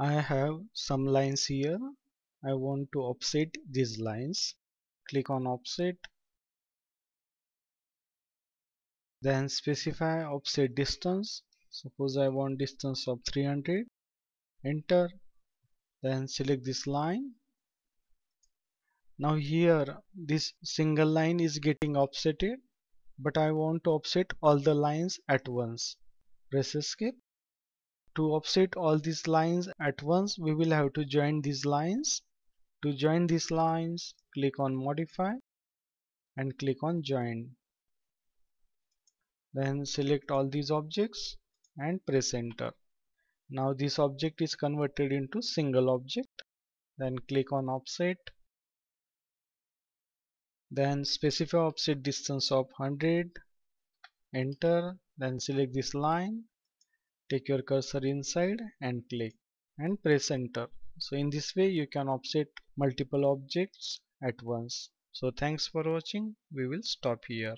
I have some lines here I want to offset these lines click on offset then specify offset distance suppose I want distance of 300 enter then select this line now here this single line is getting offset but I want to offset all the lines at once press escape to offset all these lines at once we will have to join these lines to join these lines click on modify and click on join then select all these objects and press enter now this object is converted into single object then click on offset then specify offset distance of 100 enter then select this line take your cursor inside and click and press enter so in this way you can offset multiple objects at once so thanks for watching we will stop here